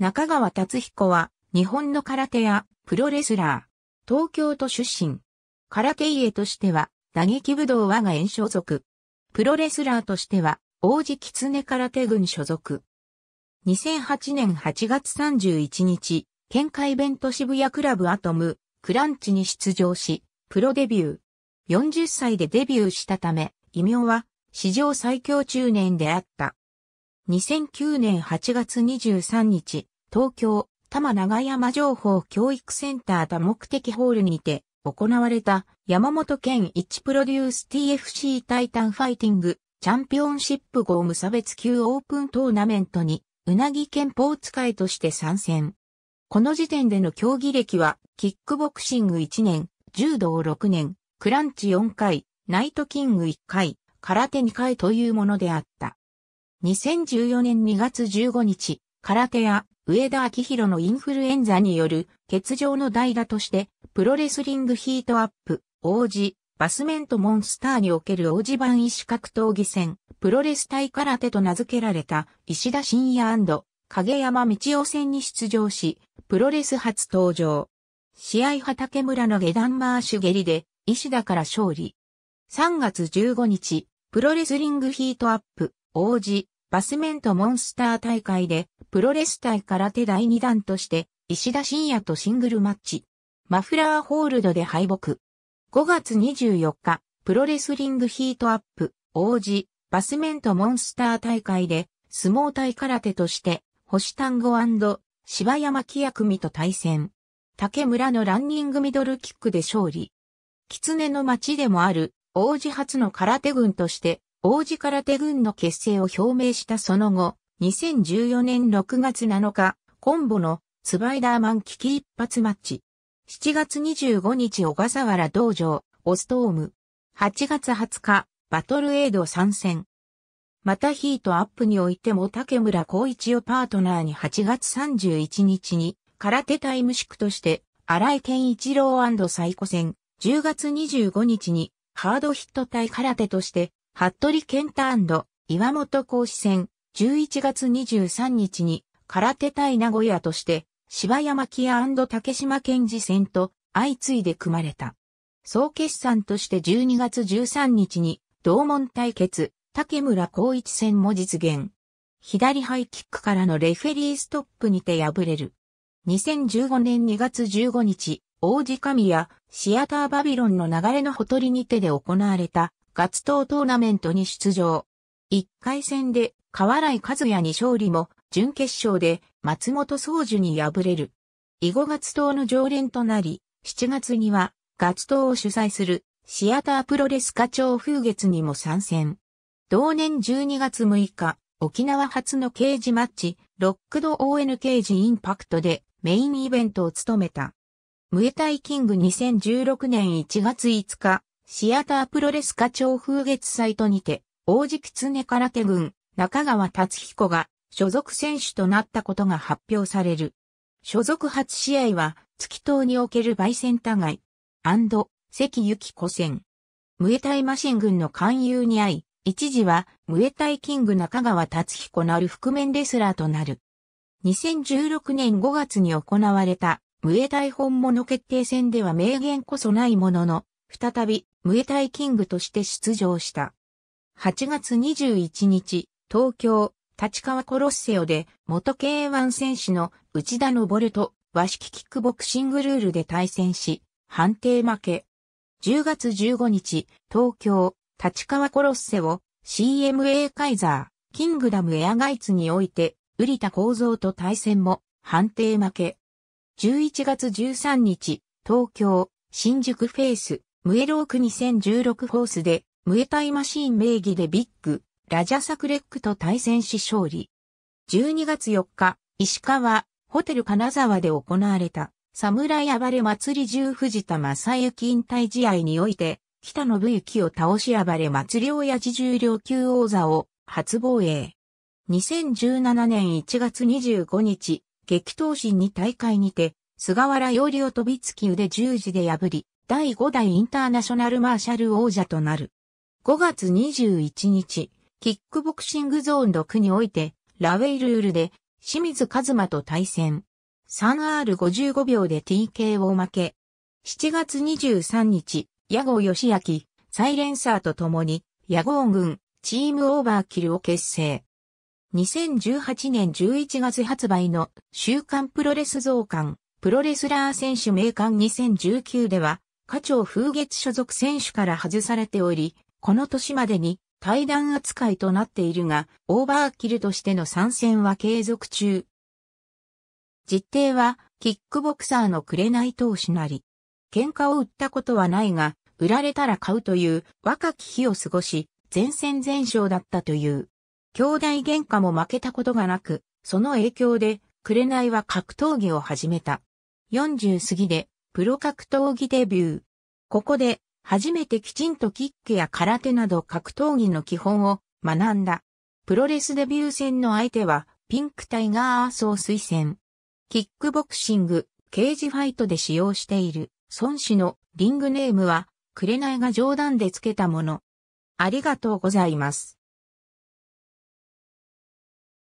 中川達彦は、日本の空手やプロレスラー、東京都出身。空手家としては、打撃武道我が園所属。プロレスラーとしては、王子狐空手軍所属。2008年8月31日、県会弁と渋谷クラブアトム、クランチに出場し、プロデビュー。40歳でデビューしたため、異名は、史上最強中年であった。2009年8月23日、東京、多摩長山情報教育センター多目的ホールにて行われた山本県一プロデュース TFC タイタンファイティングチャンピオンシップ号無差別級オープントーナメントにうなぎ憲法使いとして参戦。この時点での競技歴はキックボクシング1年、柔道6年、クランチ4回、ナイトキング1回、空手2回というものであった。2014年2月15日、空手や上田明宏のインフルエンザによる欠場の代打として、プロレスリングヒートアップ、王子、バスメントモンスターにおける王子版医師格闘技戦、プロレス対空手と名付けられた石田信也影山道夫戦に出場し、プロレス初登場。試合畑村の下段マーシュ蹴りで、石田から勝利。3月15日、プロレスリングヒートアップ、王子、バスメントモンスター大会で、プロレス対空手第2弾として、石田晋也とシングルマッチ。マフラーホールドで敗北。5月24日、プロレスリングヒートアップ、王子、バスメントモンスター大会で、相撲対空手として、星単語柴山木役組と対戦。竹村のランニングミドルキックで勝利。狐の町でもある、王子初の空手軍として、王子空手軍の結成を表明したその後、2014年6月7日、コンボのスパイダーマン危機一発マッチ。7月25日小笠原道場、オストーム。8月20日、バトルエイド参戦。またヒートアップにおいても竹村光一をパートナーに8月31日に空手タイム宿として荒井健一郎サイコ戦10月25日にハードヒット対空手として服部健太岩本講子戦、11月23日に、空手対名古屋として、芝山木屋竹島健二戦と相次いで組まれた。総決算として12月13日に、同門対決、竹村光一戦も実現。左ハイキックからのレフェリーストップにて敗れる。2015年2月15日、王子神谷、シアターバビロンの流れのほとりにてで行われた、ガトートーナメントに出場。1回戦で河原井和也に勝利も、準決勝で松本総樹に敗れる。囲碁ガツ島の常連となり、7月にはガツ島を主催するシアタープロレス課長風月にも参戦。同年12月6日、沖縄初の刑事マッチ、ロックド ON 刑事インパクトでメインイベントを務めた。ムエタイキング2016年1月5日、シアタープロレス課長風月祭とにて、王子狐空手軍、中川達彦が所属選手となったことが発表される。所属初試合は、月島におけるバイセンタ街、関ゆき子戦。ムエタイマシン軍の勧誘に遭い、一時は、ムエタイキング中川達彦なる覆面レスラーとなる。2016年5月に行われた、ムエタイ本物決定戦では名言こそないものの、再び、ムエタイキングとして出場した。8月21日、東京、立川コロッセオで、元 K1 選手の内田昇と和式キックボクシングルールで対戦し、判定負け。10月15日、東京、立川コロッセオ、CMA カイザー、キングダムエアガイツにおいて、瓜田構造と対戦も、判定負け。11月13日、東京、新宿フェイス、ムエローク2016ホースで、ムエタイマシーン名義でビッグ、ラジャサクレックと対戦し勝利。12月4日、石川、ホテル金沢で行われた、侍暴れ祭り中藤田正幸引退試合において、北信幸を倒し暴れ祭り親父重量級王座を初防衛。2017年1月25日、激闘心に大会にて、菅原よりを飛びつき腕十字で破り、第5代インターナショナルマーシャル王者となる。5月21日、キックボクシングゾーン6において、ラウェイルールで、清水和馬と対戦。3R55 秒で TK を負け。7月23日、矢後義明、サイレンサーと共に、矢後軍、チームオーバーキルを結成。2018年11月発売の週刊プロレス増刊、プロレスラー選手名鑑2019では、課長風月所属選手から外されており、この年までに対談扱いとなっているが、オーバーキルとしての参戦は継続中。実定は、キックボクサーの紅投手なり、喧嘩を売ったことはないが、売られたら買うという若き日を過ごし、前線全勝だったという。兄弟喧嘩も負けたことがなく、その影響で、紅は格闘技を始めた。40過ぎでプロ格闘技デビュー。ここで、初めてきちんとキックや空手など格闘技の基本を学んだ。プロレスデビュー戦の相手は、ピンクタイガーアースを推薦。キックボクシング、ケージファイトで使用している、孫子のリングネームは、紅が冗談でつけたもの。ありがとうございます。